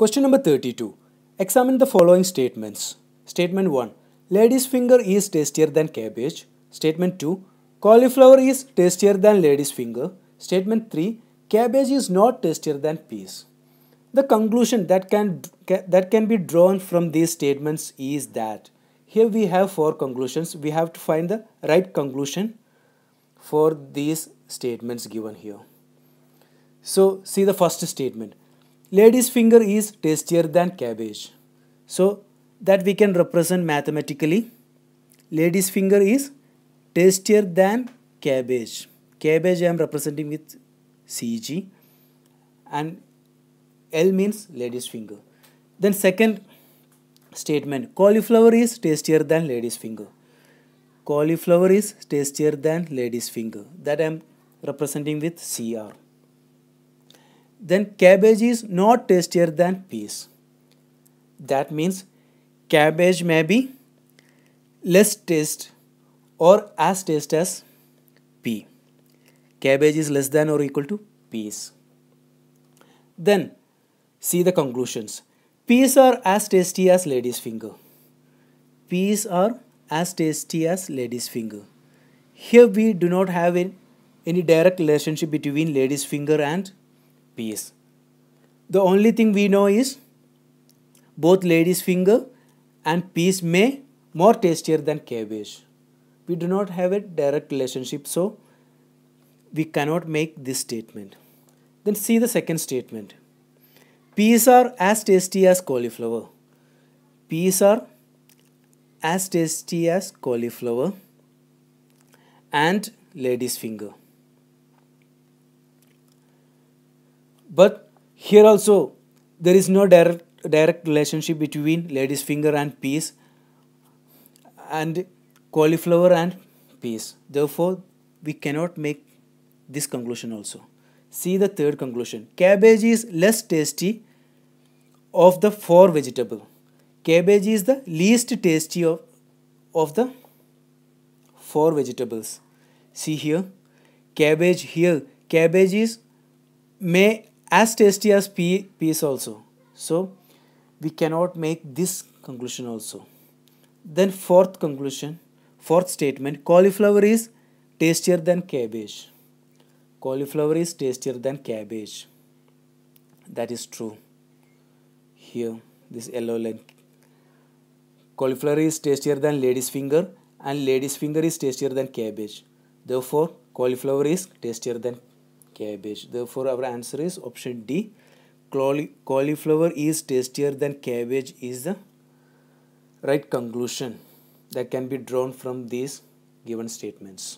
Question number 32. Examine the following statements. Statement 1. Lady's finger is tastier than cabbage. Statement 2. Cauliflower is tastier than lady's finger. Statement 3. Cabbage is not tastier than peas. The conclusion that can, that can be drawn from these statements is that here we have four conclusions. We have to find the right conclusion for these statements given here. So see the first statement. Lady's finger is tastier than cabbage. So that we can represent mathematically. Lady's finger is tastier than cabbage. Cabbage I am representing with CG and L means lady's finger. Then second statement, cauliflower is tastier than lady's finger. Cauliflower is tastier than lady's finger. That I am representing with CR then cabbage is not tastier than peas. That means cabbage may be less taste or as taste as pea. Cabbage is less than or equal to peas. Then see the conclusions. Peas are as tasty as lady's finger. Peas are as tasty as lady's finger. Here we do not have any direct relationship between lady's finger and peace. The only thing we know is both lady's finger and peas may more tastier than cabbage. We do not have a direct relationship, so we cannot make this statement. Then see the second statement. Peas are as tasty as cauliflower. Peas are as tasty as cauliflower and lady's finger. But here also, there is no direct, direct relationship between lady's finger and peas and cauliflower and peas. Therefore, we cannot make this conclusion also. See the third conclusion. Cabbage is less tasty of the four vegetable. Cabbage is the least tasty of, of the four vegetables. See here, cabbage here. Cabbage is may as tasty as peas also. So we cannot make this conclusion also. Then fourth conclusion, fourth statement, cauliflower is tastier than cabbage. Cauliflower is tastier than cabbage. That is true. Here, this yellow line. Cauliflower is tastier than lady's finger and lady's finger is tastier than cabbage. Therefore, cauliflower is tastier than cabbage. Therefore, our answer is option D. Cauliflower is tastier than cabbage is the right conclusion that can be drawn from these given statements.